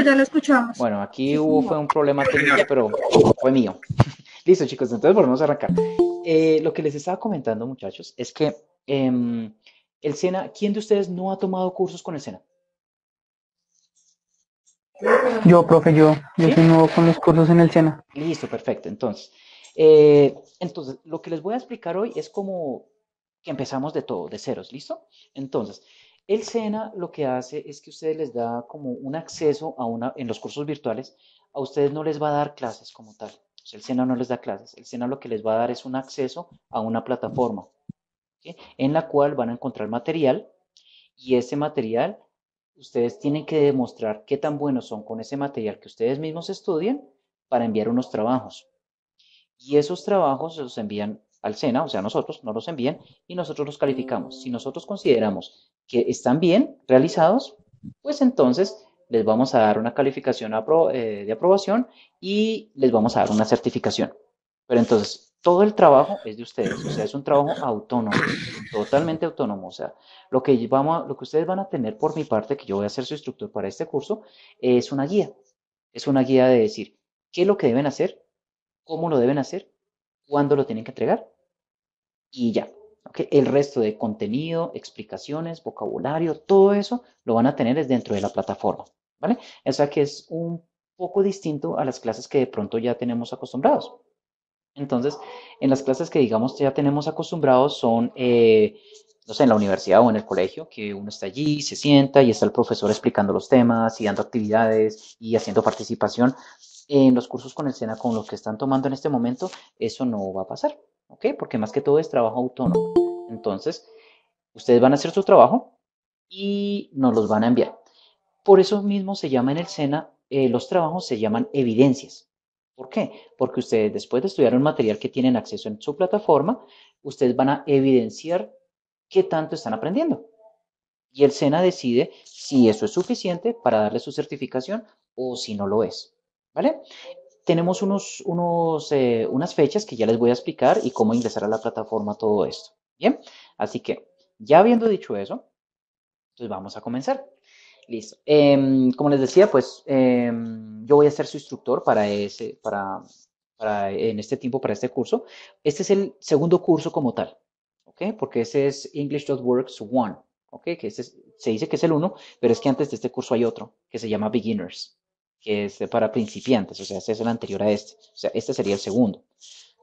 ya lo escuchamos. Bueno, aquí hubo fue un problema técnico, pero fue mío. Listo, chicos, entonces volvemos a arrancar. Eh, lo que les estaba comentando, muchachos, es que em, el SENA, ¿quién de ustedes no ha tomado cursos con el SENA? Yo, profe, yo, yo ¿Sí? con los cursos en el SENA. Listo, perfecto. Entonces, eh, entonces, lo que les voy a explicar hoy es como que empezamos de todo, de ceros, ¿listo? Entonces, el SENA lo que hace es que ustedes les da como un acceso a una, en los cursos virtuales, a ustedes no les va a dar clases como tal. el SENA no les da clases. El SENA lo que les va a dar es un acceso a una plataforma en la cual van a encontrar material y ese material ustedes tienen que demostrar qué tan buenos son con ese material que ustedes mismos estudian para enviar unos trabajos. Y esos trabajos los envían al SENA, o sea, nosotros, no los envían y nosotros los calificamos. Si nosotros consideramos que están bien realizados, pues entonces les vamos a dar una calificación eh, de aprobación y les vamos a dar una certificación. Pero entonces, todo el trabajo es de ustedes, o sea, es un trabajo autónomo, totalmente autónomo. O sea, lo que, vamos a, lo que ustedes van a tener por mi parte, que yo voy a ser su instructor para este curso, es una guía. Es una guía de decir qué es lo que deben hacer, cómo lo deben hacer, cuándo lo tienen que entregar y ya. El resto de contenido, explicaciones, vocabulario, todo eso lo van a tener es dentro de la plataforma. ¿vale? O sea que es un poco distinto a las clases que de pronto ya tenemos acostumbrados. Entonces, en las clases que digamos ya tenemos acostumbrados son, eh, no sé, en la universidad o en el colegio, que uno está allí, se sienta y está el profesor explicando los temas y dando actividades y haciendo participación. En los cursos con escena con los que están tomando en este momento, eso no va a pasar. ¿ok? Porque más que todo es trabajo autónomo. Entonces, ustedes van a hacer su trabajo y nos los van a enviar. Por eso mismo se llama en el SENA, eh, los trabajos se llaman evidencias. ¿Por qué? Porque ustedes después de estudiar un material que tienen acceso en su plataforma, ustedes van a evidenciar qué tanto están aprendiendo. Y el SENA decide si eso es suficiente para darle su certificación o si no lo es. ¿Vale? tenemos unos, unos, eh, unas fechas que ya les voy a explicar y cómo ingresar a la plataforma todo esto. Bien, así que ya habiendo dicho eso, pues vamos a comenzar. Listo. Em, como les decía, pues em, yo voy a ser su instructor para ese, para, en este tiempo, para este curso. Este es el segundo curso como tal, ¿ok? Porque ese es English.Works 1, ¿ok? Que se dice que es el 1, pero es que antes de este curso hay otro que se llama Beginners, que es para principiantes, o sea, este es el anterior a este, o sea, este sería el segundo,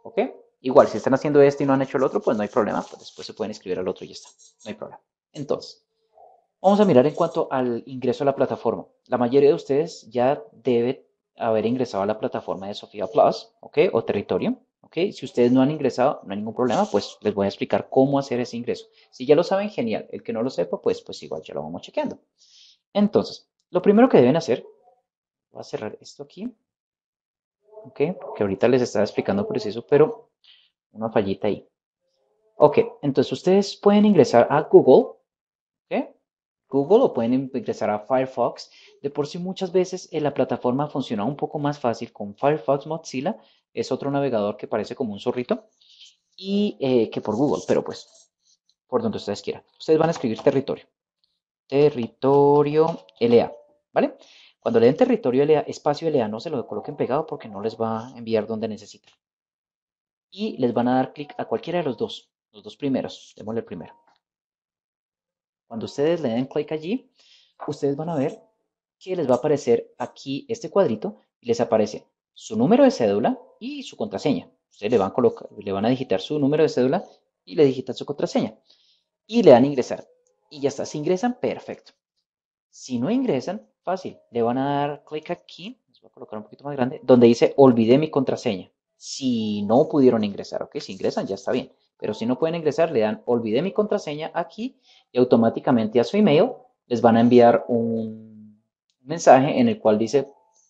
¿ok? Igual, si están haciendo este y no han hecho el otro, pues no hay problema, pues después se pueden escribir al otro y ya está, no hay problema. Entonces, vamos a mirar en cuanto al ingreso a la plataforma. La mayoría de ustedes ya debe haber ingresado a la plataforma de Sofía Plus, ¿ok? O Territorio, ¿ok? Si ustedes no han ingresado, no hay ningún problema, pues les voy a explicar cómo hacer ese ingreso. Si ya lo saben, genial. El que no lo sepa, pues, pues igual ya lo vamos chequeando. Entonces, lo primero que deben hacer a cerrar esto aquí. Ok, que ahorita les estaba explicando preciso pero una fallita ahí. Ok, entonces ustedes pueden ingresar a Google. ¿ok? Google o pueden em, ingresar a Firefox. De por sí muchas veces en eh, la plataforma funciona un poco más fácil con Firefox Mozilla. Es otro navegador que parece como un zorrito. Y eh, que por Google, pero pues por donde ustedes quieran. Ustedes van a escribir territorio. Territorio LA. ¿Vale? Cuando le den territorio, LA, espacio LA, no se lo coloquen pegado porque no les va a enviar donde necesitan. Y les van a dar clic a cualquiera de los dos, los dos primeros. Démosle el primero. Cuando ustedes le den clic allí, ustedes van a ver que les va a aparecer aquí este cuadrito y les aparece su número de cédula y su contraseña. Ustedes le van a, colocar, le van a digitar su número de cédula y le digitan su contraseña. Y le dan ingresar. Y ya está. Si ingresan, perfecto. Si no ingresan, fácil. Le van a dar clic aquí, les voy a colocar un poquito más grande, donde dice olvidé mi contraseña. Si no pudieron ingresar, ok, si ingresan ya está bien. Pero si no pueden ingresar, le dan olvidé mi contraseña aquí y automáticamente a su email les van a enviar un mensaje en el cual dice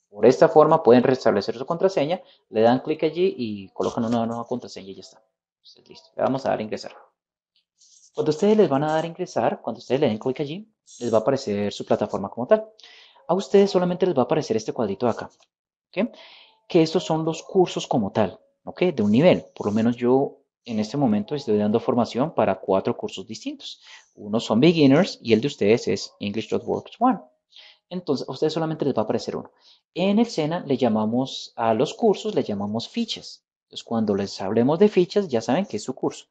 por esta forma pueden restablecer su contraseña, le dan clic allí y colocan una nueva contraseña y ya está. listo, le vamos a dar ingresar. Cuando ustedes les van a dar ingresar, cuando ustedes le den clic allí, les va a aparecer su plataforma como tal a ustedes solamente les va a aparecer este cuadrito de acá. ¿okay? Que estos son los cursos como tal, ¿ok? De un nivel. Por lo menos yo en este momento estoy dando formación para cuatro cursos distintos. Uno son beginners y el de ustedes es English.Works 1. Entonces, a ustedes solamente les va a aparecer uno. En el SENA le llamamos a los cursos, le llamamos fichas. Entonces, cuando les hablemos de fichas, ya saben que es su curso.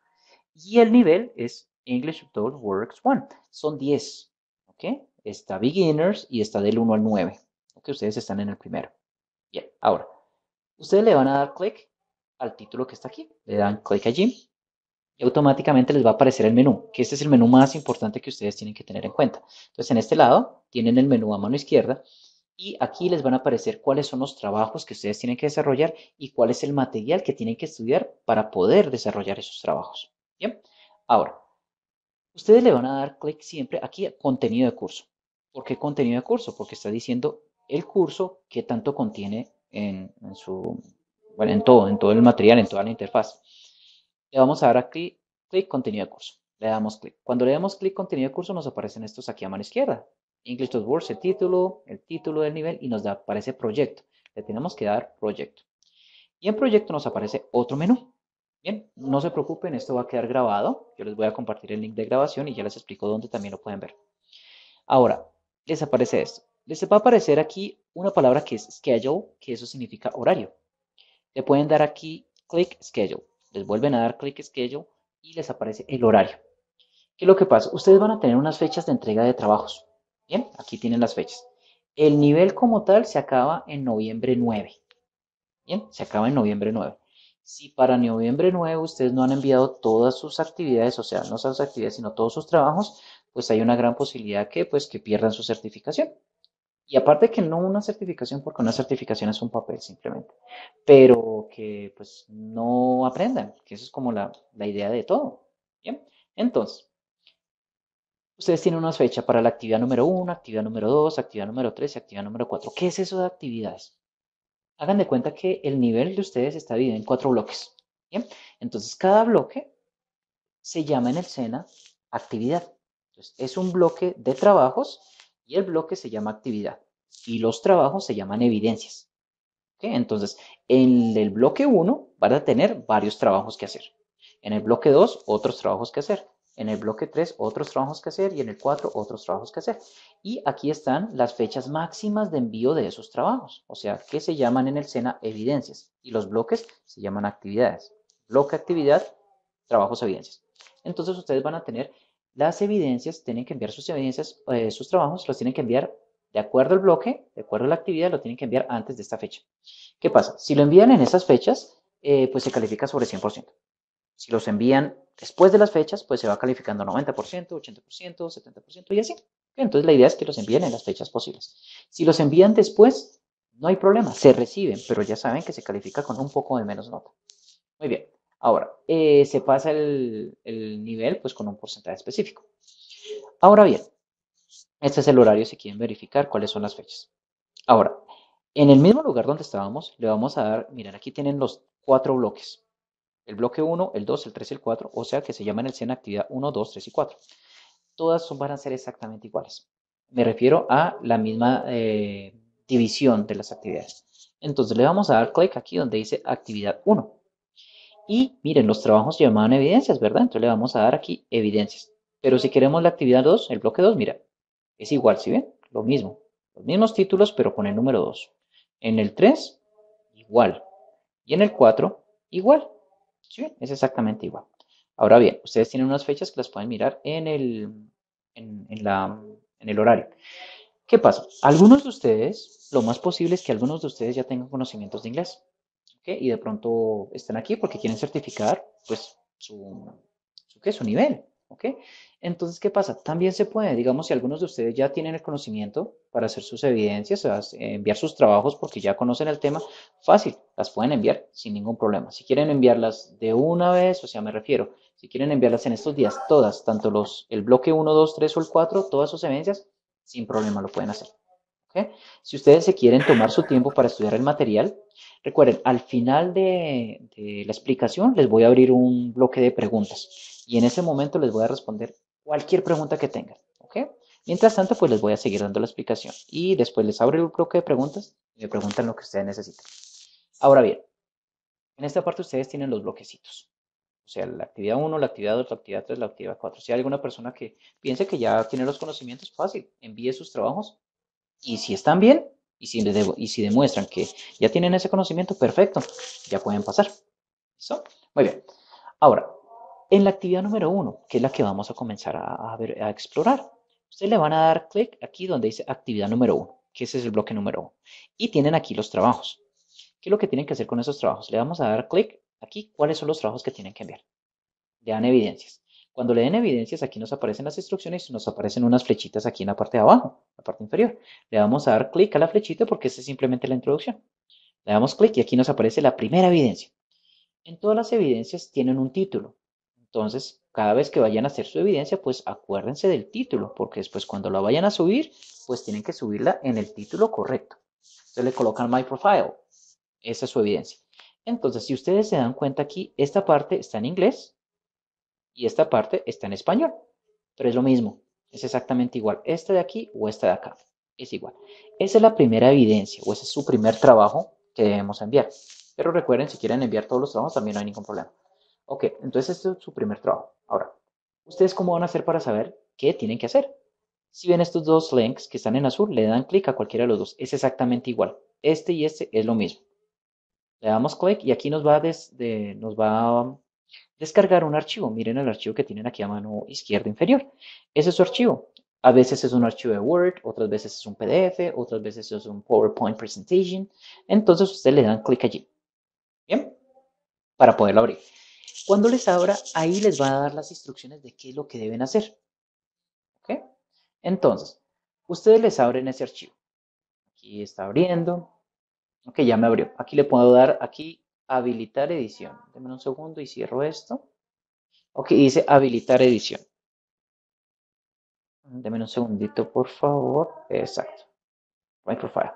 Y el nivel es English Works 1. Son 10. ¿Ok? está Beginners y está del 1 al 9. que ustedes están en el primero. Bien, ahora, ustedes le van a dar clic al título que está aquí. Le dan clic allí y automáticamente les va a aparecer el menú, que este es el menú más importante que ustedes tienen que tener en cuenta. Entonces, en este lado tienen el menú a mano izquierda y aquí les van a aparecer cuáles son los trabajos que ustedes tienen que desarrollar y cuál es el material que tienen que estudiar para poder desarrollar esos trabajos. Bien, ahora, ustedes le van a dar clic siempre aquí a contenido de curso. ¿Por qué contenido de curso? Porque está diciendo el curso que tanto contiene en, su, bueno, en todo, en todo el material, en toda la interfaz. Le vamos a dar aquí clic contenido de curso. Le damos clic. Cuando le damos clic contenido de curso nos aparecen estos aquí a mano izquierda. English Words, el título, el título del nivel y nos da, aparece proyecto. Le tenemos que dar proyecto. Y en proyecto nos aparece otro menú. Bien, no se preocupen, esto va a quedar grabado. Yo les voy a compartir el link de grabación y ya les explico dónde también lo pueden ver. Ahora, les aparece esto. Les va a aparecer aquí una palabra que es schedule, que eso significa horario. Le pueden dar aquí click schedule. Les vuelven a dar click schedule y les aparece el horario. ¿Qué es lo que pasa? Ustedes van a tener unas fechas de entrega de trabajos. Bien, aquí tienen las fechas. El nivel como tal se acaba en noviembre 9. Bien, se acaba en noviembre 9. Si para noviembre 9 ustedes no han enviado todas sus actividades, o sea, no sus actividades, sino todos sus trabajos, pues hay una gran posibilidad que, pues, que pierdan su certificación. Y aparte que no una certificación, porque una certificación es un papel simplemente, pero que pues no aprendan, que eso es como la, idea de todo. ¿bien? Entonces, ustedes tienen una fecha para la actividad número 1, actividad número 2, actividad número 3 y actividad número 4. ¿Qué es eso de actividades? Hagan de cuenta que el nivel de ustedes está dividido en cuatro bloques. ¿bien? Entonces, cada bloque se llama en el SENA actividad es un bloque de trabajos y el bloque se llama actividad y los trabajos se llaman evidencias. Entonces, en el bloque 1 van a tener varios trabajos que hacer. En el bloque 2, otros trabajos que hacer. En el bloque 3, otros trabajos que hacer. Y en el 4, otros trabajos que hacer. Y aquí están las fechas máximas de envío de esos trabajos. O sea, que se llaman en el SENA evidencias. Y los bloques se llaman actividades. Bloque actividad, trabajos evidencias. Entonces ustedes van a tener las evidencias, tienen que enviar sus evidencias, eh, sus trabajos, los tienen que enviar de acuerdo al bloque, de acuerdo a la actividad, lo tienen que enviar antes de esta fecha. ¿Qué pasa? Si lo envían en esas fechas, eh, pues se califica sobre 100%. Si los envían después de las fechas, pues se va calificando 90%, 80%, 70% y así. Entonces la idea es que los envíen en las fechas posibles. Si los envían después, no hay problema, se reciben, pero ya saben que se califica con un poco de menos nota. Muy bien. Ahora, eh, se pasa el, nivel pues con un porcentaje específico. Ahora bien, este es el horario si quieren verificar cuáles son las fechas. Ahora, en el mismo lugar donde estábamos, le vamos a dar, miren, aquí tienen los cuatro bloques. El bloque 1, el 2, el 3 y el 4, o sea que se llaman el 100 actividad 1, 2, 3 y 4. Todas van a ser exactamente iguales. Me refiero a la misma eh, división de las actividades. Entonces le vamos a dar clic aquí donde dice actividad 1 y miren, los trabajos llamaban evidencias, ¿verdad? Entonces le vamos a dar aquí evidencias. Pero si queremos la actividad 2, el bloque 2, mira, es igual, ¿sí ven? Lo mismo. Los mismos títulos, pero con el número 2. En el 3, igual. Y en el 4, igual. ¿Sí ven? Es exactamente igual. Ahora bien, ustedes tienen unas fechas que las pueden mirar en el, la, en el horario. ¿Qué pasa? Algunos de ustedes, lo más posible es que algunos de ustedes ya tengan conocimientos de inglés y de pronto están aquí porque quieren certificar pues, su, su nivel. Entonces, ¿qué pasa? También se puede, digamos, si algunos de ustedes ya tienen el conocimiento para hacer sus evidencias, eh, enviar sus trabajos porque ya conocen el tema, fácil, las pueden enviar sin ningún problema. Si quieren enviarlas de una vez, o sea, me refiero, si quieren enviarlas en estos días, todas, tanto los, el bloque 1, 2, 3 o el 4, todas sus evidencias, sin problema lo pueden hacer. Si ustedes se quieren tomar su tiempo para estudiar el material, recuerden, al final de, la explicación les voy a abrir un bloque de preguntas y en ese momento les voy a responder cualquier pregunta que tengan. Mientras tanto, pues les voy a seguir dando la explicación y después les abro el bloque de preguntas y me preguntan lo que ustedes necesitan. Ahora bien, en esta parte ustedes tienen los bloquecitos. O sea, la actividad 1, la actividad 2, la actividad 3, la actividad 4. Si hay alguna persona que piense que ya tiene los conocimientos, fácil, envíe sus trabajos y si están bien, y si, debo, y si demuestran que ya tienen ese conocimiento, perfecto, ya pueden pasar. ¿Listo? Muy bien. Ahora, en la actividad número uno, que es la que vamos a comenzar a, ver, a explorar, ustedes le van a dar clic aquí donde dice actividad número uno, que ese es el bloque número uno. Y tienen aquí los trabajos. ¿Qué es lo que tienen que hacer con esos trabajos? Le vamos a dar clic aquí, cuáles son los trabajos que tienen que enviar. Le dan evidencias. Cuando le den evidencias, aquí nos aparecen las instrucciones y nos aparecen unas flechitas aquí en la parte de abajo, la parte inferior. Le vamos a dar clic a la flechita porque esa es simplemente la introducción. Le damos clic y aquí nos aparece la primera evidencia. En todas las evidencias tienen un título. Entonces, cada vez que vayan a hacer su evidencia, pues acuérdense del título, porque después cuando la vayan a subir, pues tienen que subirla en el título correcto. Entonces le colocan My Profile. Esa es su evidencia. Entonces, si ustedes se dan cuenta aquí, esta parte está en inglés, y esta parte está en español, pero es lo mismo, es exactamente igual, esta de aquí o esta de acá, es igual. Esa es la primera evidencia o ese es su primer trabajo que debemos enviar. Pero recuerden, si quieren enviar todos los trabajos también no hay ningún problema. Ok, entonces este es su primer trabajo. Ahora, ¿ustedes cómo van a hacer para saber qué tienen que hacer? Si ven estos dos links que están en azul, le dan clic a cualquiera de los dos. Es exactamente igual. Este y este es lo mismo. Le damos click y aquí nos va, desde, nos va Descargar un archivo. Miren el archivo que tienen aquí a mano izquierda inferior. Ese es su archivo. A veces es un archivo de Word, otras veces es un PDF, otras veces es un PowerPoint presentation. Entonces ustedes le dan clic allí. ¿Bien? Para poderlo abrir. Cuando les abra, ahí les va a dar las instrucciones de qué es lo que deben hacer. ¿Ok? Entonces, ustedes les abren ese archivo. Aquí está abriendo. Ok, ya me abrió. Aquí le puedo dar, aquí habilitar edición. Deme un segundo y cierro esto. Ok, dice habilitar edición. Deme un segundito, por favor. Exacto. profile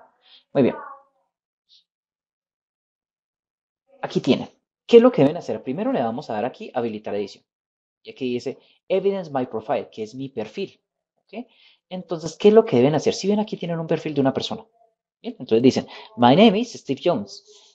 Muy bien. Aquí tiene ¿Qué es lo que deben hacer? Primero le vamos a dar aquí habilitar edición. Y aquí dice Evidence My Profile, que es mi perfil. ¿Okay? Entonces, ¿qué es lo que deben hacer? Si ven aquí tienen un perfil de una persona. Entonces dicen, My name is Steve Jones.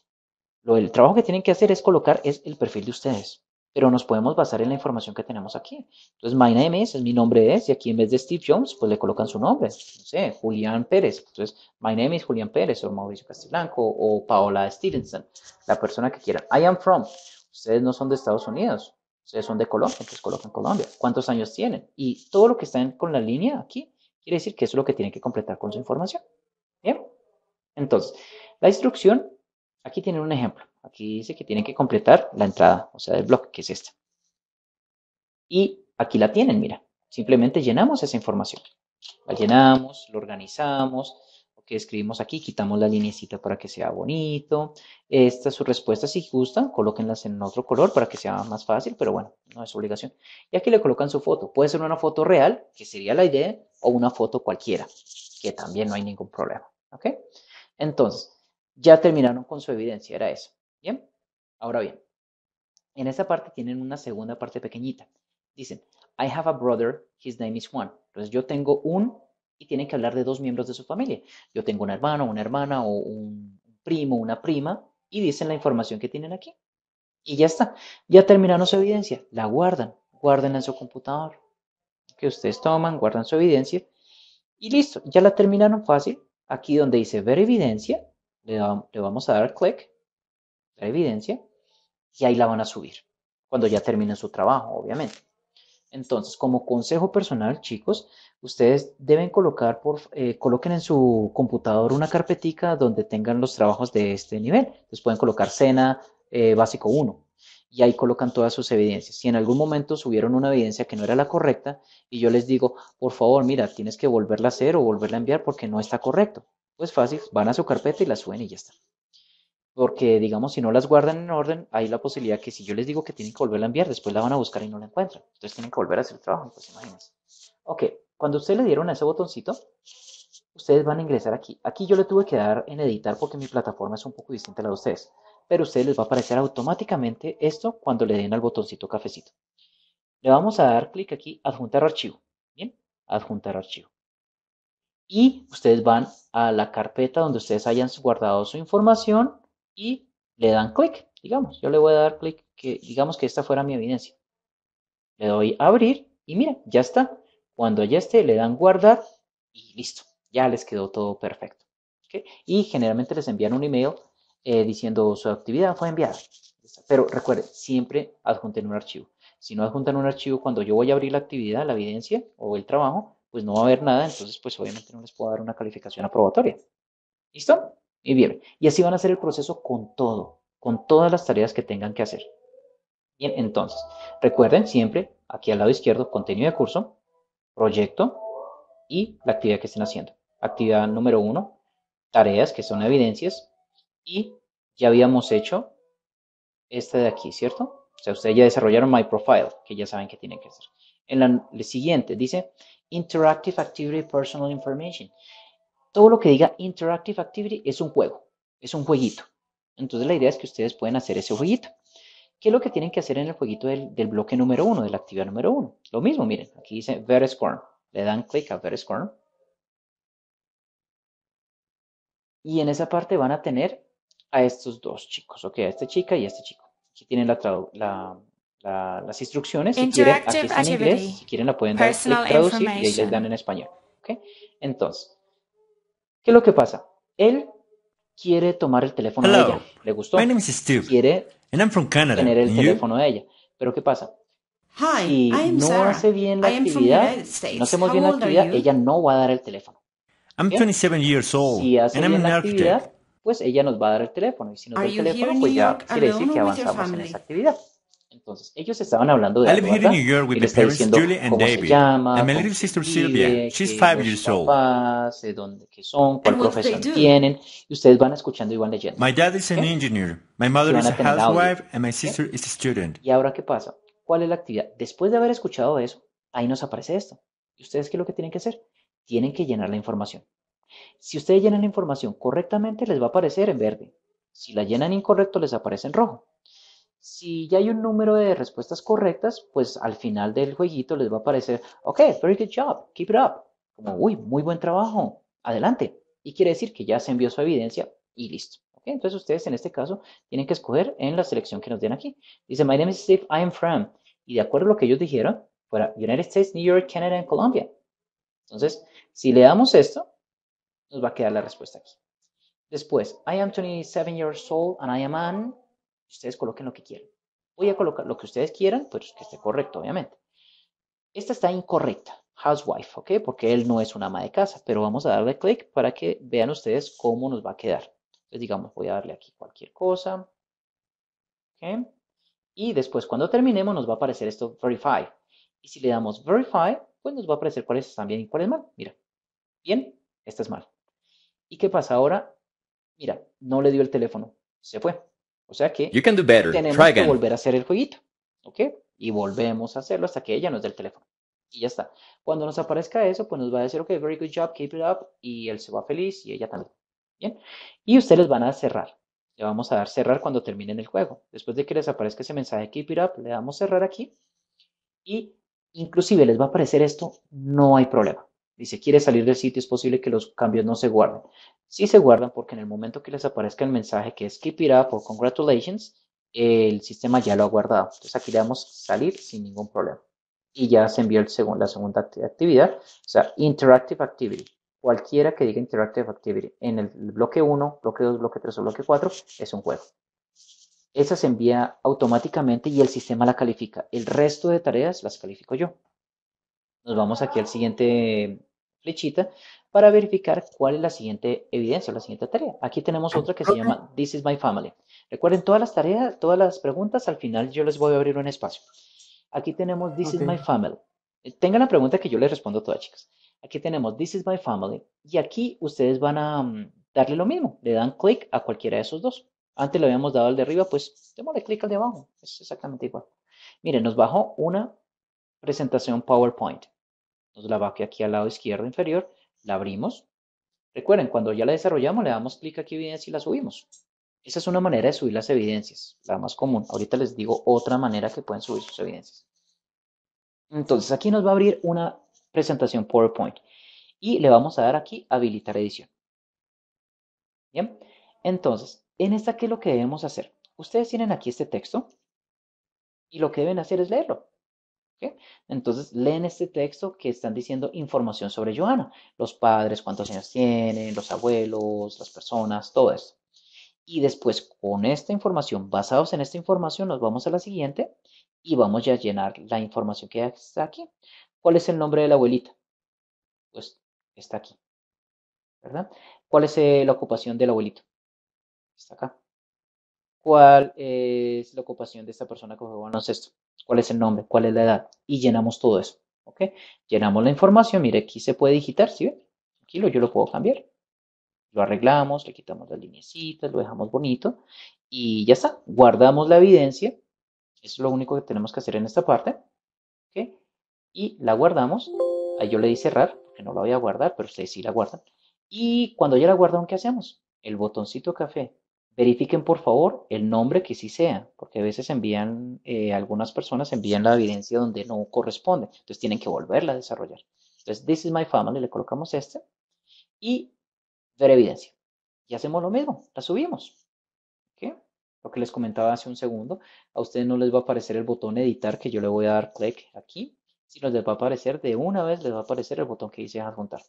Lo trabajo que tienen que hacer es colocar es el perfil de ustedes, pero nos podemos basar en la información que tenemos aquí. Entonces, my name is, mi nombre es, y aquí en vez de Steve Jones, pues le colocan su nombre, no sé, Julián Pérez. Entonces, my name is Julián Pérez, o Mauricio Castilanco. o Paola Stevenson, la persona que quieran. I am from. Ustedes no son de Estados Unidos, ustedes son de Colombia, entonces colocan Colombia. ¿Cuántos años tienen? Y todo lo que está con la línea aquí quiere decir que eso es lo que tienen que completar con su información. Bien. Entonces, la instrucción Aquí tienen un ejemplo. Aquí dice que tienen que completar la entrada, o sea, del blog, que es esta. Y aquí la tienen, mira. Simplemente llenamos esa información. La llenamos, lo organizamos, lo que escribimos aquí, quitamos la linecita para que sea bonito. Esta es su respuesta, si gustan, colóquenlas en otro color para que sea más fácil, pero bueno, no es obligación. Y aquí le colocan su foto. Puede ser una foto real, que sería la idea, o una foto cualquiera, que también no hay ningún problema. ¿Ok? Entonces, ya terminaron con su evidencia, era eso. ¿Bien? Ahora bien, en esta parte tienen una segunda parte pequeñita. Dicen, I have a brother, his name is Juan. Entonces yo tengo un y tienen que hablar de dos miembros de su familia. Yo tengo un hermano, una hermana o un primo, una prima y dicen la información que tienen aquí. Y ya está. Ya terminaron su evidencia. La guardan. Guárdenla en su computador. Que ustedes toman, guardan su evidencia. Y listo. Ya la terminaron fácil. Aquí donde dice ver evidencia, le, vamos a dar clic, la evidencia, y ahí la van a subir, cuando ya terminen su trabajo, obviamente. Entonces, como consejo personal, chicos, ustedes deben colocar, por, eh, coloquen en su computador una carpetica donde tengan los trabajos de este nivel. Entonces pueden colocar cena eh, básico 1 y ahí colocan todas sus evidencias. Si en algún momento subieron una evidencia que no era la correcta y yo les digo, por favor, mira, tienes que volverla a hacer o volverla a enviar porque no está correcto. Pues fácil, van a su carpeta y la suben y ya está. Porque, digamos, si no las guardan en orden, hay la posibilidad que si yo les digo que tienen que volverla a enviar, después la van a buscar y no la encuentran. Entonces tienen que volver a hacer el trabajo, pues imagínense. Ok, cuando ustedes le dieron a ese botoncito, ustedes van a ingresar aquí. Aquí yo le tuve que dar en editar porque mi plataforma es un poco distinta a la de ustedes. Pero ustedes les va a aparecer automáticamente esto cuando le den al botoncito cafecito. Le vamos a dar clic aquí, adjuntar archivo. Bien, adjuntar archivo y ustedes van a la carpeta donde ustedes hayan guardado su información y le dan clic, digamos, yo le voy a dar clic que digamos que esta fuera mi evidencia. Le doy a abrir y mira, ya está. Cuando ya esté, le dan guardar y listo, ya les quedó todo perfecto. Y generalmente les envían un email eh, diciendo su actividad fue enviada. Pero recuerden, siempre adjunten un archivo. Si no adjuntan un archivo, cuando yo voy a abrir la actividad, la evidencia o el trabajo, pues no va a haber nada, entonces pues obviamente no les puedo dar una calificación aprobatoria. ¿Listo? Y bien, y así van a hacer el proceso con todo, con todas las tareas que tengan que hacer. Bien, entonces, recuerden siempre, aquí al lado izquierdo, contenido de curso, proyecto y la actividad que estén haciendo. Actividad número uno, tareas que son evidencias y ya habíamos hecho esta de aquí, ¿cierto? O sea, ustedes ya desarrollaron My Profile, que ya saben que tienen que hacer en la siguiente. Dice Interactive Activity Personal Information. Todo lo que diga Interactive Activity es un juego, es un jueguito. Entonces la idea es que ustedes pueden hacer ese jueguito. ¿Qué es lo que tienen que hacer en el jueguito del, bloque número uno, de la actividad número uno? Lo mismo, miren, aquí dice Verescorn. Le dan click a Verescorn. Y en esa parte van a tener a estos dos chicos, ok, a esta chica y a este chico. Aquí tienen la, la, las instrucciones. Si quieren, aquí está en inglés. Si quieren, la pueden traducir y ahí les dan en español. ¿okay? Entonces, ¿qué es lo que pasa? Él quiere tomar el teléfono de ella. ¿Le gustó? Steve. Quiere tener el teléfono de ella. Pero ¿qué pasa? si no hace bien la actividad, no hacemos bien la actividad, ella no va a dar el teléfono. si hace bien la actividad, pues ella nos va a dar el teléfono. Y si nos da el teléfono, pues ya quiere decir que avanzamos en esa actividad. Entonces, ellos estaban hablando de I live David. Llama, and my little sister Sylvia. She's five years old. son, cuál profesión tienen. Y ustedes van escuchando y van leyendo. My dad is an engineer. My mother is a housewife and my sister is a student. ¿Y ahora qué pasa? ¿Cuál es la actividad? Después de haber escuchado eso, ahí nos aparece esto. ¿Y ustedes qué es lo que tienen que hacer? Tienen que llenar la información. Si ustedes llenan la información correctamente, les va a aparecer en verde. Si la llenan incorrecto, les aparece en rojo. Si ya hay un número de respuestas correctas, pues al final del jueguito les va a aparecer, ok, very good job, keep it up. Como, uy, muy buen trabajo, adelante. Y quiere decir que ya se envió su evidencia y listo. entonces ustedes en este caso tienen que escoger en la selección que nos den aquí. Dice, my name is Steve, I am from. Y de acuerdo a lo que ellos dijeron, fuera United States, New York, Canada y Colombia. Entonces, si le damos esto, nos va a quedar la respuesta aquí. Después, I am 27 years old and I am an Ustedes coloquen lo que quieran. Voy a colocar lo que ustedes quieran, pero que esté correcto, obviamente. Esta está incorrecta, housewife, ¿ok? Porque él no es una ama de casa, pero vamos a darle clic para que vean ustedes cómo nos va a quedar. Entonces, digamos, voy a darle aquí cualquier cosa. ¿Ok? Y después, cuando terminemos, nos va a aparecer esto, verify. Y si le damos verify, pues nos va a aparecer cuáles están bien y cuáles mal. Mira, bien, esta es mal. ¿Y qué pasa ahora? Mira, no le dio el teléfono, se fue. O sea que tenemos que volver a hacer el jueguito. ¿Ok? Y volvemos a hacerlo hasta que ella nos dé el teléfono. Y ya está. Cuando nos aparezca eso, pues nos va a decir, ok, very good job, keep it up. Y él se va feliz y ella también. Bien. Y ustedes van a cerrar. Le vamos a dar cerrar cuando terminen el juego. Después de que les aparezca ese mensaje keep it up, le damos cerrar aquí. Y inclusive les va a aparecer esto, no hay problema. Dice, ¿quiere salir del sitio? Es posible que los cambios no se guarden. Sí se guardan porque en el momento que les aparezca el mensaje que es Keep It Up Congratulations, el sistema ya lo ha guardado. Entonces aquí le damos salir sin ningún problema. Y ya se envió la segunda actividad, o sea, Interactive Activity. Cualquiera que diga Interactive Activity en el bloque 1, bloque 2, bloque 3 o bloque 4 es un juego. Esa se envía automáticamente y el sistema la califica. El resto de tareas las califico yo. Nos vamos aquí al siguiente flechita para verificar cuál es la siguiente evidencia, la siguiente tarea. Aquí tenemos otra que se llama This is my family. Recuerden, todas las tareas, todas las preguntas, al final yo les voy a abrir un espacio. Aquí tenemos This is my family. Eh, tengan la pregunta que yo les respondo a todas, chicas. Aquí tenemos This is my family. Y aquí ustedes van a mm, darle lo mismo. Le dan clic a cualquiera de esos dos. Antes le habíamos dado al de arriba, pues démosle clic al de abajo. Es exactamente igual. Miren, nos bajó una presentación PowerPoint la va aquí al lado izquierdo inferior, la abrimos. Recuerden, cuando ya la desarrollamos, le damos clic aquí a evidencia y la subimos. Esa es una manera de subir las evidencias, la más común. Ahorita les digo otra manera que pueden subir sus evidencias. Entonces, aquí nos va a abrir una presentación PowerPoint y le vamos a dar aquí habilitar edición. Bien, entonces, en esta, ¿qué es lo que debemos hacer? Ustedes tienen aquí este texto y lo que deben hacer es leerlo. Entonces, leen este texto que están diciendo información sobre Joana, los padres, cuántos años tienen, los abuelos, las personas, todo eso. Y después, con esta información, basados en esta información, nos vamos a la siguiente y vamos a llenar la información que está aquí. ¿Cuál es el nombre de la abuelita? Pues está aquí, ¿verdad? ¿Cuál es eh, la ocupación del abuelito? Está acá. ¿Cuál es la ocupación de esta persona que jugó cuál es el nombre, cuál es la edad y llenamos todo eso. ¿ok? Llenamos la información, mire, aquí se puede digitar, ¿sí ven? Tranquilo, yo lo puedo cambiar. Lo arreglamos, le quitamos las linecitas, lo dejamos bonito y ya está. Guardamos la evidencia, es lo único que tenemos que hacer en esta parte. ¿ok? Y la guardamos, ahí yo le di cerrar, porque no la voy a guardar, pero ustedes sí la guardan. Y cuando ya la guardaron, ¿qué hacemos? El botoncito café verifiquen por favor el nombre que sí sea, porque a veces envían, eh, algunas personas envían la evidencia donde no corresponde, entonces tienen que volverla a desarrollar. Entonces, this is my family, le colocamos este y ver evidencia. Y hacemos lo mismo, la subimos. Lo que les comentaba hace un segundo, a ustedes no les va a aparecer el botón editar que yo le voy a dar clic aquí, sino les va a aparecer de una vez, les va a aparecer el botón que dice adjuntar.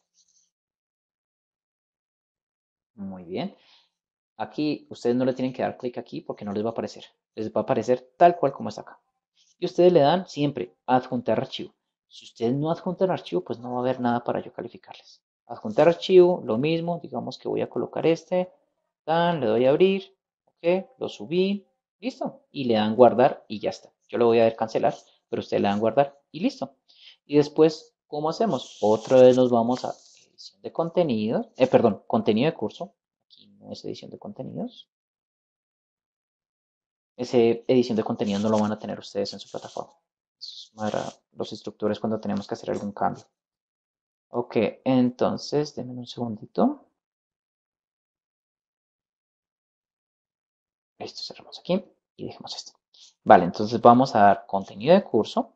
Muy bien. Aquí ustedes no le tienen que dar clic aquí porque no les va a aparecer. Les va a aparecer tal cual como está acá. Y ustedes le dan siempre adjuntar archivo. Si ustedes no adjuntan archivo, pues no va a haber nada para yo calificarles. Adjuntar archivo, lo mismo. Digamos que voy a colocar este. dan, le doy a abrir. Ok, lo subí. Listo. Y le dan guardar y ya está. Yo lo voy a ver cancelar, pero ustedes le dan guardar y listo. Y después, ¿cómo hacemos? Otra vez nos vamos a edición de contenido, eh, perdón, contenido de curso, y no es edición de contenidos. Ese edición de contenidos no lo van a tener ustedes en su plataforma. para los instructores cuando tenemos que hacer algún cambio. Ok, entonces, denme un segundito. Esto cerramos aquí y dejemos esto. Vale, entonces vamos a dar contenido de curso.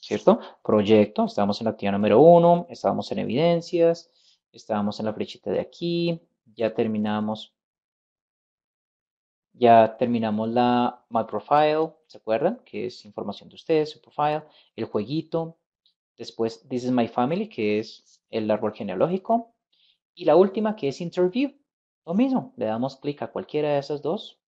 ¿Cierto? Proyecto, estamos en la actividad número uno, estábamos en evidencias, Estábamos en la flechita de aquí, ya terminamos. Ya terminamos la My Profile, ¿se acuerdan? Que es información de ustedes, su profile, el jueguito. Después, This is My Family, que es el árbol genealógico. Y la última, que es Interview. Lo mismo, le damos clic a cualquiera de esas dos.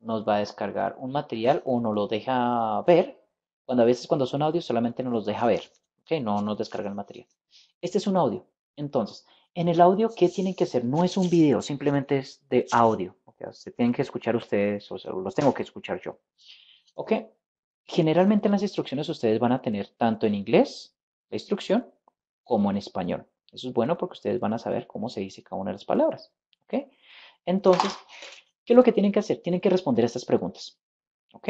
Nos va a descargar un material o nos lo deja ver. Cuando a veces cuando son audios solamente nos los deja ver. ¿okay? No nos descarga el material. Este es un audio. Entonces, en el audio, ¿qué tienen que hacer? No es un video, simplemente es de audio. ¿okay? Se tienen que escuchar ustedes, o los tengo que escuchar yo. ¿Ok? Generalmente en las instrucciones ustedes van a tener tanto en inglés la instrucción como en español. Eso es bueno porque ustedes van a saber cómo se dice cada una de las palabras. ¿Ok? Entonces, ¿qué es lo que tienen que hacer? Tienen que responder a estas preguntas. ¿Ok?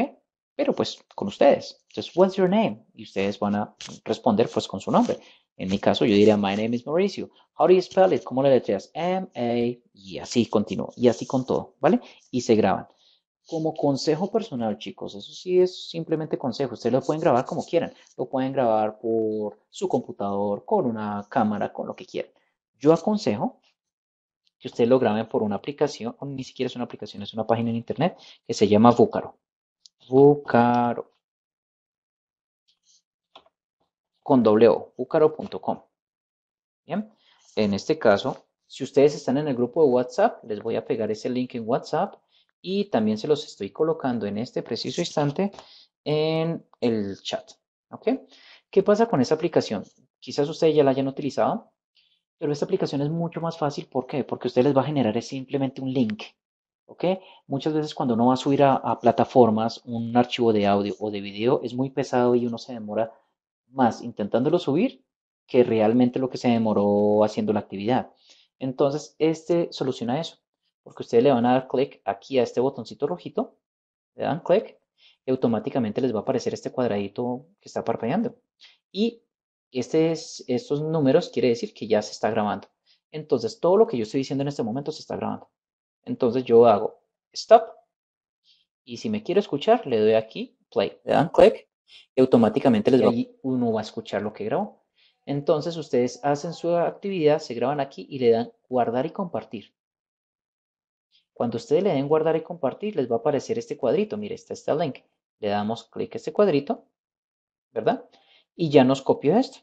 Pero pues con ustedes. Entonces, what's your name? Y ustedes van a responder pues con su nombre. En mi caso, yo diría, my name is Mauricio. How do you spell it? ¿Cómo le letreas? M-A. Y así continúo. Y así con todo, ¿vale? Y se graban. Como consejo personal, chicos, eso sí es simplemente consejo. Ustedes lo pueden grabar como quieran. Lo pueden grabar por su computador, con una cámara, con lo que quieran. Yo aconsejo que ustedes lo graben por una aplicación, o ni siquiera es una aplicación, es una página en internet que se llama Búcaro. Búcaro. con www.bucaro.com Bien, en este caso, si ustedes están en el grupo de WhatsApp, les voy a pegar ese link en WhatsApp y también se los estoy colocando en este preciso instante en el chat. ¿Ok? ¿Qué pasa con esa aplicación? Quizás ustedes ya la hayan utilizado, pero esta aplicación es mucho más fácil. ¿Por qué? Porque usted les va a generar simplemente un link. ¿Ok? Muchas veces cuando uno va a subir a, a plataformas un archivo de audio o de video es muy pesado y uno se demora más intentándolo subir que realmente lo que se demoró haciendo la actividad. Entonces, este soluciona eso, porque ustedes le van a dar clic aquí a este botoncito rojito, le dan clic y automáticamente les va a aparecer este cuadradito que está parpadeando. Y este es, estos números quiere decir que ya se está grabando. Entonces, todo lo que yo estoy diciendo en este momento se está grabando. Entonces, yo hago stop. Y si me quiero escuchar, le doy aquí play. Le dan click y automáticamente les va uno va a escuchar lo que grabó. Entonces ustedes hacen su actividad, se graban aquí y le dan guardar y compartir. Cuando ustedes le den guardar y compartir, les va a aparecer este cuadrito. Mire, está este link. Le damos clic a este cuadrito, ¿verdad? Y ya nos copió esto.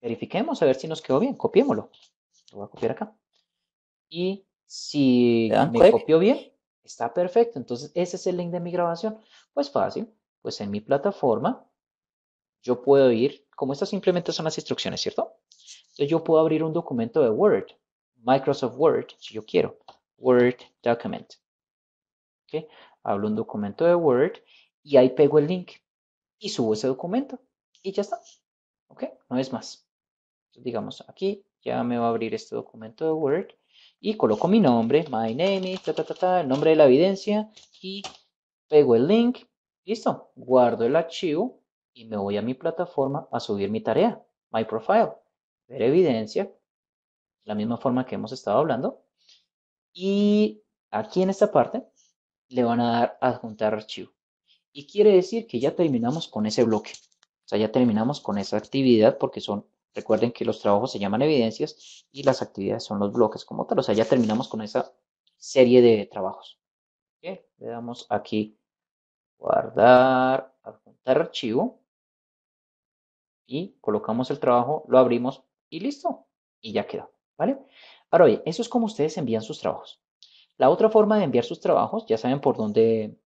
Verifiquemos a ver si nos quedó bien. Copiémoslo. Lo voy a copiar acá. Y si me copió bien, está perfecto. Entonces, ese es el link de mi grabación. Pues fácil pues en mi plataforma yo puedo ir, como estas simplemente son las instrucciones, ¿cierto? Entonces yo puedo abrir un documento de Word, Microsoft Word, si yo quiero, Word Document. ¿Ok? Hablo un documento de Word y ahí pego el link y subo ese documento y ya está. ¿Ok? No es más. Entonces, digamos, aquí ya me va a abrir este documento de Word y coloco mi nombre, my name is, ta, ta, ta, el nombre de la evidencia y pego el link Listo, guardo el archivo y me voy a mi plataforma a subir mi tarea, My Profile, ver evidencia, la misma forma que hemos estado hablando. Y aquí en esta parte le van a dar adjuntar archivo. Y quiere decir que ya terminamos con ese bloque. O sea, ya terminamos con esa actividad porque son, recuerden que los trabajos se llaman evidencias y las actividades son los bloques como tal. O sea, ya terminamos con esa serie de trabajos. Le damos aquí guardar, adjuntar archivo y colocamos el trabajo, lo abrimos y listo. Y ya quedó, ¿vale? Ahora bien, eso es como ustedes envían sus trabajos. La otra forma de enviar sus trabajos, ya saben por dónde,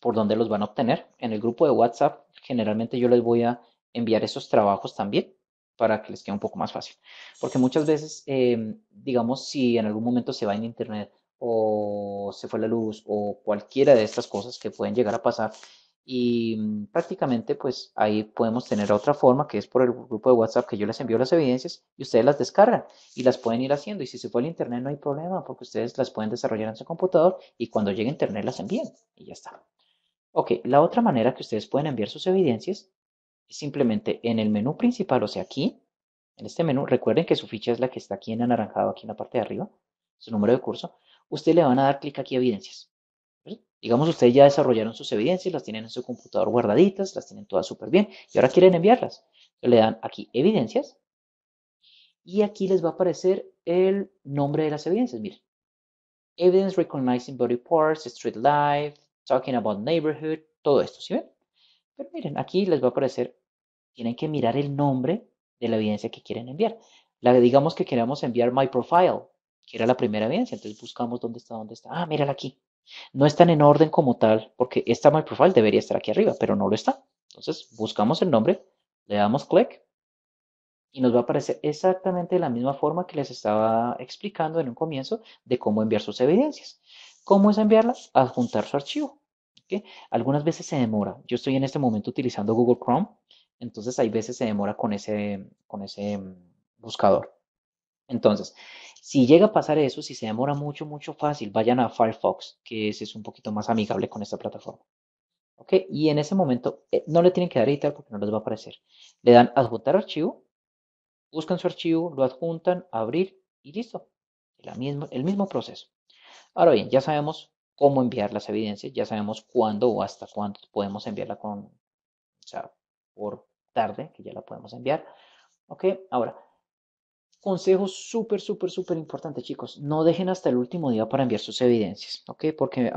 por dónde los van a obtener. En el grupo de WhatsApp, generalmente yo les voy a enviar esos trabajos también para que les quede un poco más fácil. Porque muchas veces, eh, digamos, si en algún momento se va en Internet o se fue la luz o cualquiera de estas cosas que pueden llegar a pasar. Y mm, prácticamente pues ahí podemos tener otra forma que es por el grupo de WhatsApp que yo les envío las evidencias y ustedes las descargan y las pueden ir haciendo. Y si se fue el Internet no hay problema porque ustedes las pueden desarrollar en su computador y cuando llegue Internet las envían y ya está. Ok, la otra manera que ustedes pueden enviar sus evidencias es simplemente en el menú principal, o sea aquí, en este menú, recuerden que su ficha es la que está aquí en anaranjado, aquí en la parte de arriba, su número de curso ustedes le van a dar clic aquí a evidencias. Digamos, ustedes ya desarrollaron sus evidencias, las tienen en su computador guardaditas, las tienen todas súper bien y ahora quieren enviarlas. Le dan aquí evidencias y aquí les va a aparecer el nombre de las evidencias. Miren, Evidence Recognizing Body Parts, Street Life, Talking About Neighborhood, todo esto, ¿sí ven? Pero miren, aquí les va a aparecer, tienen que mirar el nombre de la evidencia que quieren enviar. La, digamos que queremos enviar My Profile, era la primera evidencia. Entonces buscamos dónde está, dónde está. Ah, mírala aquí. No están en orden como tal, porque esta My Profile debería estar aquí arriba, pero no lo está. Entonces buscamos el nombre, le damos clic y nos va a aparecer exactamente de la misma forma que les estaba explicando en un comienzo de cómo enviar sus evidencias. ¿Cómo es enviarlas? Adjuntar su archivo. ¿okay? Algunas veces se demora. Yo estoy en este momento utilizando Google Chrome, entonces hay veces se demora con ese, con ese buscador. Entonces, si llega a pasar eso, si se demora mucho, mucho fácil, vayan a Firefox, que ese es un poquito más amigable con esta plataforma. ¿Ok? Y en ese momento eh, no le tienen que dar editar porque no les va a aparecer. Le dan adjuntar archivo, buscan su archivo, lo adjuntan, abrir y listo. La misma, el mismo proceso. Ahora bien, ya sabemos cómo enviar las evidencias, ya sabemos cuándo o hasta cuándo podemos enviarla con, por tarde, que ya la podemos enviar. ¿Ok? Ahora, consejo súper, súper, súper importante, chicos. No dejen hasta el último día para enviar sus evidencias, ¿ok? Porque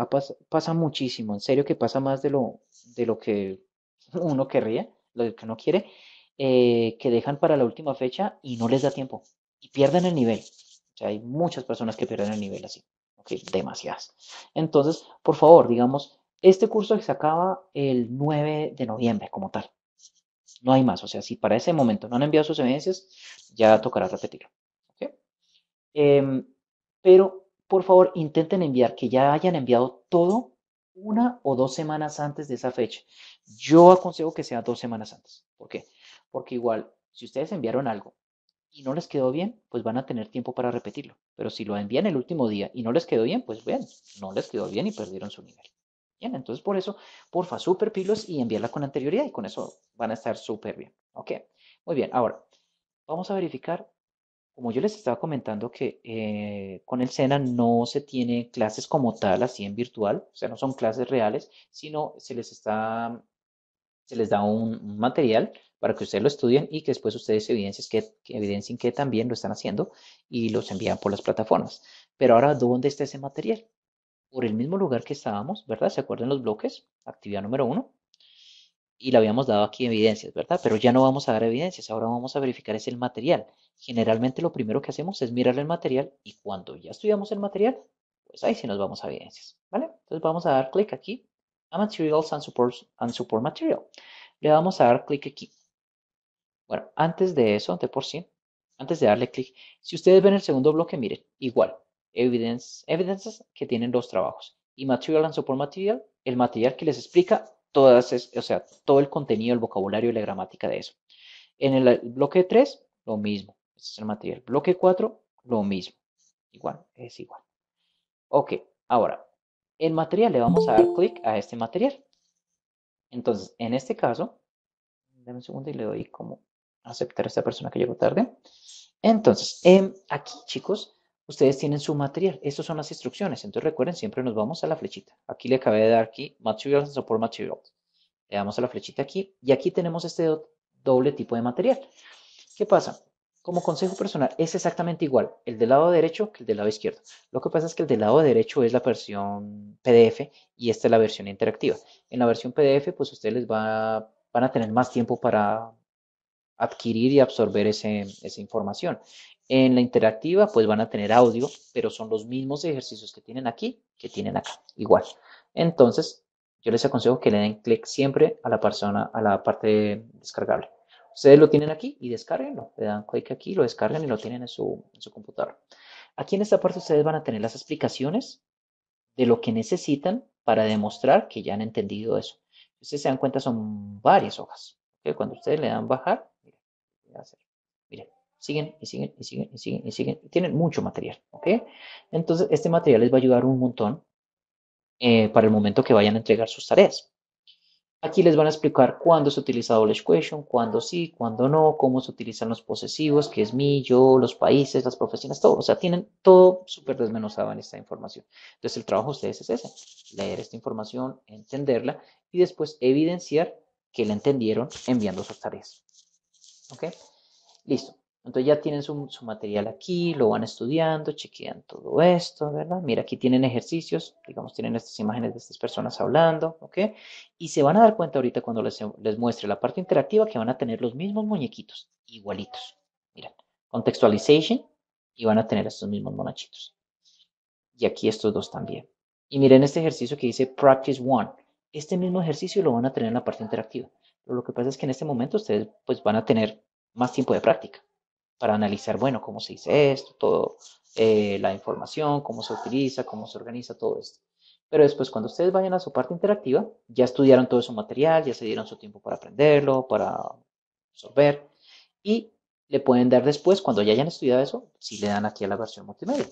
pasa muchísimo, en serio que pasa más de lo, de lo que uno querría, lo que no quiere, eh, que dejan para la última fecha y no les da tiempo y pierden el nivel. O sea, hay muchas personas que pierden el nivel así, ¿ok? Demasiadas. Entonces, por favor, digamos, este curso se acaba el 9 de noviembre como tal, no hay más. O sea, si para ese momento no han enviado sus evidencias, ya tocará repetirlo. Em, pero, por favor, intenten enviar que ya hayan enviado todo una o dos semanas antes de esa fecha. Yo aconsejo que sea dos semanas antes. ¿Por qué? Porque igual, si ustedes enviaron algo y no les quedó bien, pues van a tener tiempo para repetirlo. Pero si lo envían el último día y no les quedó bien, pues bien, no les quedó bien y perdieron su nivel entonces por eso, porfa, super pilos y enviarla con anterioridad y con eso van a estar súper bien. Ok, muy bien. Ahora, vamos a verificar, como yo les estaba comentando, que eh, con el SENA no se tiene clases como tal, así en virtual, o sea, no son clases reales, sino se les está, se les da un, material para que ustedes lo estudien y que después ustedes evidencien evidencien que también lo están haciendo y los envían por las plataformas. Pero ahora, ¿dónde está ese material? por el mismo lugar que estábamos, ¿verdad? ¿Se acuerdan los bloques? Actividad número uno. Y le habíamos dado aquí evidencias, ¿verdad? Pero ya no vamos a dar evidencias, ahora vamos a verificar es el material. Generalmente lo primero que hacemos es mirar el material y cuando ya estudiamos el material, pues ahí sí nos vamos a evidencias, ¿vale? Entonces vamos a dar clic aquí a Materials and Support, and Support Material. Le vamos a dar clic aquí. Bueno, antes de eso, de por sí, antes de darle clic, si ustedes ven el segundo bloque, miren, igual, evidence, evidences que tienen dos trabajos. Y material and support material, el material que les explica todas, es, o sea, todo el contenido, el vocabulario y la gramática de eso. En el bloque 3, lo mismo. es el material. Bloque 4, lo mismo. Igual, es igual. Ok, ahora, en material le vamos a dar clic a este material. Entonces, en este caso, dame un segundo y le doy como aceptar a esta persona que llegó tarde. Entonces, em, aquí, chicos, ustedes tienen su material. Estas son las instrucciones. Entonces recuerden, siempre nos vamos a la flechita. Aquí le acabé de dar aquí Materials and Support Materials. Le damos a la flechita aquí y aquí tenemos este doble tipo de material. ¿Qué pasa? Como consejo personal, es exactamente igual el del lado derecho que el del lado izquierdo. Lo que pasa es que el del lado derecho es la versión PDF y esta es la versión interactiva. En la versión PDF, pues ustedes va, van a tener más tiempo para adquirir y absorber esa información. En la interactiva, pues van a tener audio, pero son los mismos ejercicios que tienen aquí, que tienen acá, igual. Entonces, yo les aconsejo que le den clic siempre a la, persona, a la parte descargable. Ustedes lo tienen aquí y descarguenlo. Le dan clic aquí, lo descargan y lo tienen en su, en su computadora. Aquí en esta parte ustedes van a tener las explicaciones de lo que necesitan para demostrar que ya han entendido eso. Ustedes se dan cuenta, son varias hojas. que Cuando ustedes le dan bajar, hacer. Miren, siguen y siguen y siguen y siguen y siguen. tienen mucho material, ¿ok? Entonces, este material les va a ayudar un montón eh, para el momento que vayan a entregar sus tareas. Aquí les van a explicar cuándo se utiliza Knowledge Question, cuándo sí, cuándo no, cómo se utilizan los posesivos, qué es mí, yo, los países, las profesiones, todo. O sea, tienen todo súper desmenuzado en esta información. Entonces, el trabajo de ustedes es ese, leer esta información, entenderla y después evidenciar que la entendieron enviando sus tareas. ¿Ok? Listo. Entonces ya tienen su, material aquí, lo van estudiando, chequean todo esto, ¿verdad? Mira, aquí tienen ejercicios, digamos, tienen estas imágenes de estas personas hablando, ¿ok? Y se van a dar cuenta ahorita cuando les, muestre la parte interactiva que van a tener los mismos muñequitos, igualitos. mira contextualization y van a tener estos mismos monachitos. Y aquí estos dos también. Y miren este ejercicio que dice Practice One. Este mismo ejercicio lo van a tener en la parte interactiva lo que pasa es que en este momento ustedes pues van a tener más tiempo de práctica para analizar, bueno, cómo se dice esto, todo, eh, la información, cómo se utiliza, cómo se organiza todo esto. Pero después, cuando ustedes vayan a su parte interactiva, ya estudiaron todo su material, ya se dieron su tiempo para aprenderlo, para absorber, y le pueden dar después, cuando ya hayan estudiado eso, si le dan aquí a la versión multimedia.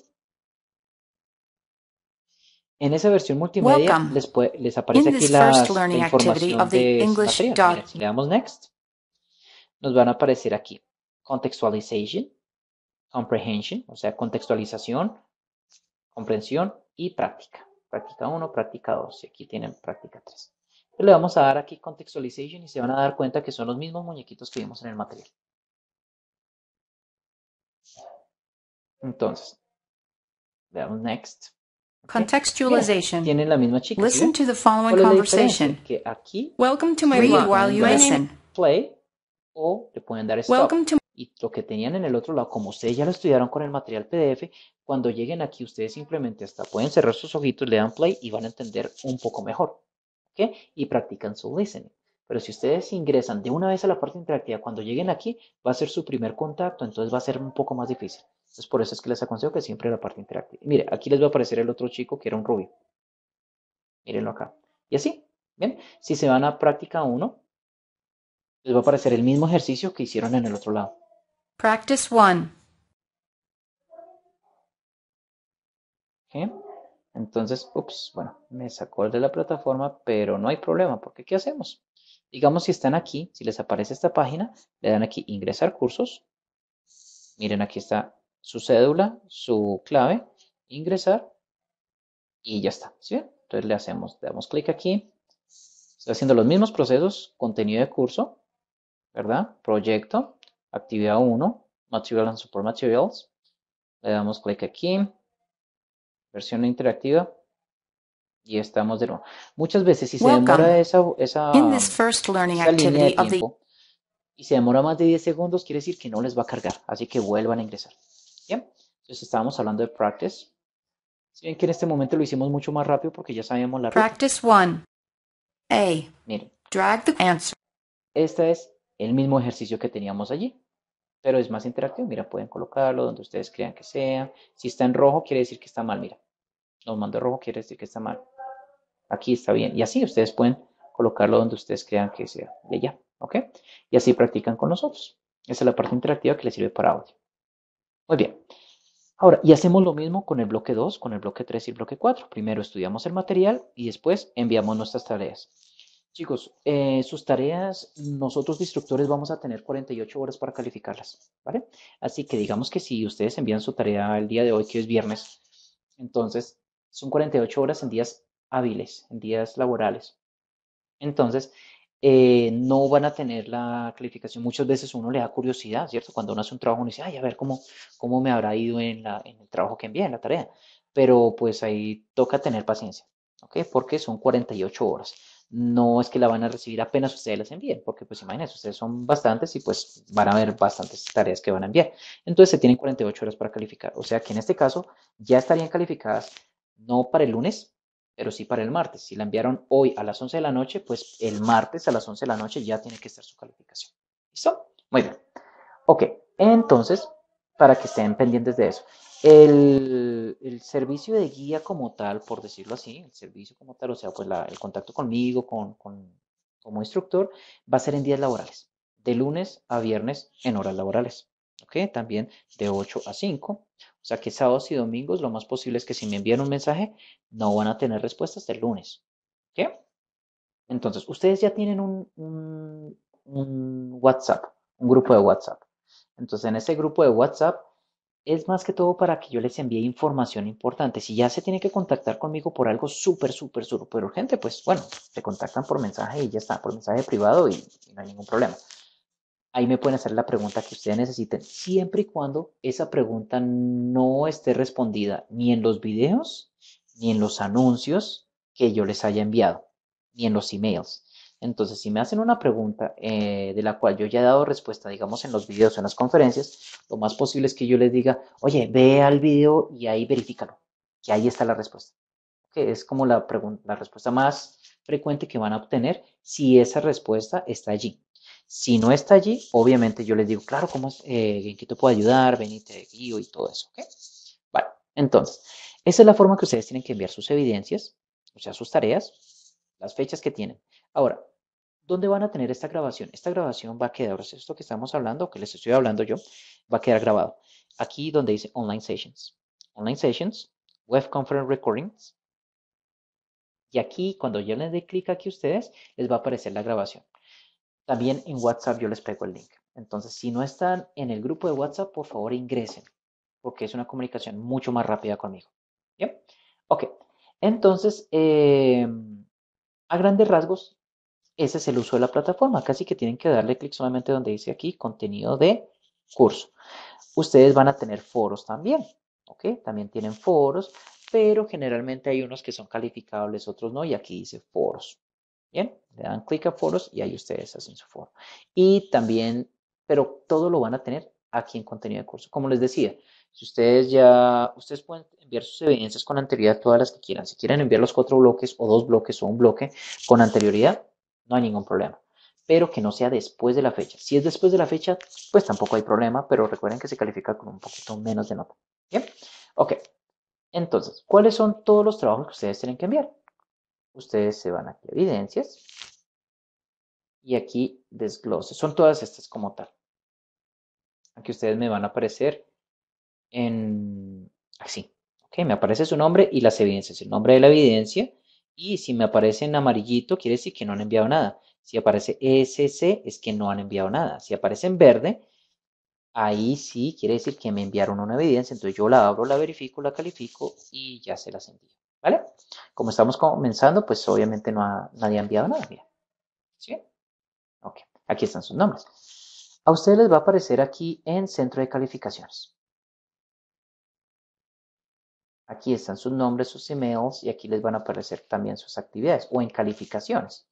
En esa versión multimedia les, les, aparece aquí la información de Mira, si le damos Next, nos van a aparecer aquí Contextualization, Comprehension, o sea, contextualización, comprensión y práctica. Práctica 1, práctica 2 y aquí tienen práctica 3. le vamos a dar aquí Contextualization y se van a dar cuenta que son los mismos muñequitos que vimos en el material. Entonces, le damos Next. Contextualization. Tienen la misma chica. Listen to the following conversation. aquí Welcome to my while you listen. Play o le pueden dar stop. y lo que tenían en el otro lado, como ustedes ya lo estudiaron con el material PDF, cuando lleguen aquí ustedes simplemente hasta pueden cerrar sus ojitos, le dan play y van a entender un poco mejor. ¿ok? Y practican su listening. Pero si ustedes ingresan de una vez a la parte interactiva, cuando lleguen aquí, va a ser su primer contacto, entonces va a ser un poco más difícil. Entonces, por eso es que les aconsejo que siempre la parte interactiva. Mire, aquí les va a aparecer el otro chico que era un rubio. Mírenlo acá. Y así, ¿bien? Si se van a práctica 1, les va a aparecer el mismo ejercicio que hicieron en el otro lado. Practice 1. ¿Okay? Entonces, ups, bueno, me sacó el de la plataforma, pero no hay problema, porque ¿qué hacemos? Digamos, si están aquí, si les aparece esta página, le dan aquí ingresar cursos. Miren, aquí está su cédula, su clave, ingresar y ya está. ¿sí Entonces le hacemos, le damos clic aquí. Está haciendo los mismos procesos, contenido de curso, ¿verdad? Proyecto, actividad 1, Material and Support Materials. Le damos clic aquí, versión interactiva, y estamos de nuevo. Muchas veces si se demora esa, esa, línea y se demora más de 10 segundos, quiere decir que no les va a cargar, así que vuelvan a ingresar. Entonces estábamos hablando de practice. Si ven que en este momento lo hicimos mucho más rápido porque ya sabíamos la Practice 1. A. Miren. Drag the answer. Este es el mismo ejercicio que teníamos allí, pero es más interactivo. Mira, pueden colocarlo donde ustedes crean que sea. Si está en rojo, quiere decir que está mal. Mira, nos mandó rojo, quiere decir que está mal. Aquí está bien. Y así ustedes pueden colocarlo donde ustedes crean que sea de ya. ¿Ok? Y así practican con nosotros. Esa es la parte interactiva que les sirve para audio. Muy bien. Ahora, y hacemos lo mismo con el bloque 2, con el bloque 3 y el bloque 4. Primero estudiamos el material y después enviamos nuestras tareas. Chicos, eh, sus tareas, nosotros instructores vamos a tener 48 horas para calificarlas, ¿vale? Así que digamos que si ustedes envían su tarea el día de hoy, que es viernes, entonces son 48 horas en días hábiles, en días laborales. Entonces, eh, no van a tener la calificación. Muchas veces uno le da curiosidad, ¿cierto? Cuando uno hace un trabajo, uno dice, ay, a ver cómo, cómo me habrá ido en, en el trabajo que envié, en la tarea. Pero pues ahí toca tener paciencia, ¿ok? Porque son 48 horas. No es que la van a recibir apenas ustedes las envíen, porque pues imagínense, ustedes son bastantes y pues van a haber bastantes tareas que van a enviar. Entonces se tienen 48 horas para calificar. O sea que en este caso ya estarían calificadas no para el lunes, pero sí para el martes. Si la enviaron hoy a las 11 de la noche, pues el martes a las 11 de la noche ya tiene que estar su calificación. ¿Listo? Muy bien. Ok, entonces, para que estén pendientes de eso. El, servicio de guía como tal, por decirlo así, el servicio como tal, o sea, pues el contacto conmigo, con, como instructor, va a ser en días laborales, de lunes a viernes en horas laborales. ¿Ok? También de 8 a 5 o sea que sábados y domingos lo más posible es que si me envían un mensaje no van a tener respuesta hasta el lunes. ¿Qué? Entonces, ustedes ya tienen un, WhatsApp, un grupo de WhatsApp. Entonces, en ese grupo de WhatsApp es más que todo para que yo les envíe información importante. Si ya se tiene que contactar conmigo por algo súper, súper, súper urgente, pues bueno, se contactan por mensaje y ya está, por mensaje privado y, no hay ningún problema ahí me pueden hacer la pregunta que ustedes necesiten, siempre y cuando esa pregunta no esté respondida ni en los videos, ni en los anuncios que yo les haya enviado, ni en los emails. Entonces, si me hacen una pregunta eh, de la cual yo ya he dado respuesta, digamos, en los videos o en las conferencias, lo más posible es que yo les diga, oye, ve al video y ahí verifícalo, que ahí está la respuesta. Que es como la, la respuesta más frecuente que van a obtener si esa respuesta está allí. Si no está allí, obviamente yo les digo, claro, ¿cómo, eh, ¿en qué te puedo ayudar? Ven y te y todo eso, ¿ok? Vale, entonces, esa es la forma que ustedes tienen que enviar sus evidencias, o sea, sus tareas, las fechas que tienen. Ahora, ¿dónde van a tener esta grabación? Esta grabación va a quedar, esto que estamos hablando, que les estoy hablando yo, va a quedar grabado. Aquí donde dice Online Sessions. Online Sessions, Web Conference Recordings. Y aquí, cuando yo les dé clic aquí a ustedes, les va a aparecer la grabación. También en WhatsApp yo les pego el link. Entonces, si no están en el grupo de WhatsApp, por favor ingresen, porque es una comunicación mucho más rápida conmigo. ¿Bien? Ok, entonces, em, a grandes rasgos, ese es el uso de la plataforma. Casi que tienen que darle clic solamente donde dice aquí contenido de curso. Ustedes van a tener foros también, ¿ok? También tienen foros, pero generalmente hay unos que son calificables, otros no, y aquí dice foros, Bien, le dan clic a foros y ahí ustedes hacen su foro. Y también, pero todo lo van a tener aquí en contenido de curso. Como les decía, si ustedes ya, ustedes pueden enviar sus evidencias con anterioridad, todas las que quieran. Si quieren enviar los cuatro bloques o dos bloques o un bloque con anterioridad, no hay ningún problema. Pero que no sea después de la fecha. Si es después de la fecha, pues tampoco hay problema, pero recuerden que se califica con un poquito menos de nota. ¿Bien? Ok. Entonces, ¿cuáles son todos los trabajos que ustedes tienen que enviar? ustedes se van aquí a evidencias y aquí desglose. Son todas estas como tal. Aquí ustedes me van a aparecer en así. Ok, me aparece su nombre y las evidencias, el nombre de la evidencia. Y si me aparece en amarillito, quiere decir que no han enviado nada. Si aparece SC, es que no han enviado nada. Si aparece en verde, ahí sí quiere decir que me enviaron una evidencia. Entonces yo la abro, la verifico, la califico y ya se las envío. ¿Vale? Como estamos comenzando, pues obviamente no ha, nadie ha enviado nada, ¿Sí? Ok, aquí están sus nombres. A ustedes les va a aparecer aquí en Centro de Calificaciones. Aquí están sus nombres, sus emails y aquí les van a aparecer también sus actividades o en calificaciones.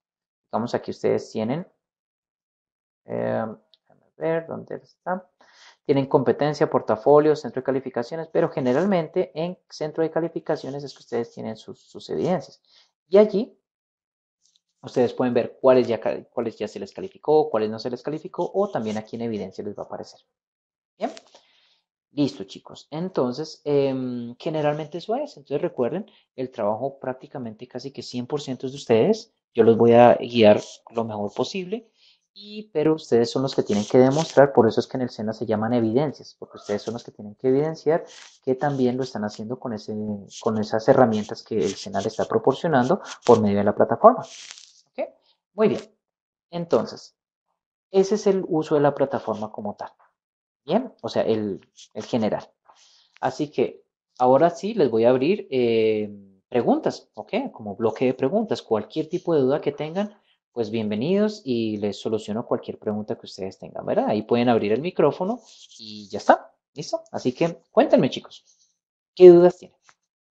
Vamos aquí ustedes tienen, eh, a ver dónde está, tienen competencia, portafolio, centro de calificaciones, pero generalmente en centro de calificaciones es que ustedes tienen sus, evidencias. Y allí ustedes pueden ver cuáles ya, cuáles ya se les calificó, cuáles no se les calificó, o también aquí en evidencia les va a aparecer. Bien, listo chicos. Entonces, em, generalmente eso es. Entonces recuerden, el trabajo prácticamente casi que 100% es de ustedes. Yo los voy a guiar lo mejor posible pero ustedes son los que tienen que demostrar, por eso es que en el SENA se llaman evidencias, porque ustedes son los que tienen que evidenciar que también lo están haciendo con, esas herramientas que el SENA le está proporcionando por medio de la plataforma. Muy bien. Entonces, ese es el uso de la plataforma como tal. Bien, o sea, el, general. Así que ahora sí les voy a abrir eh, preguntas, ¿ok? Como bloque de preguntas. Cualquier tipo de duda que tengan, pues bienvenidos y les soluciono cualquier pregunta que ustedes tengan, ¿verdad? Ahí pueden abrir el micrófono y ya está, ¿listo? Así que cuéntenme, chicos, ¿qué dudas tienen?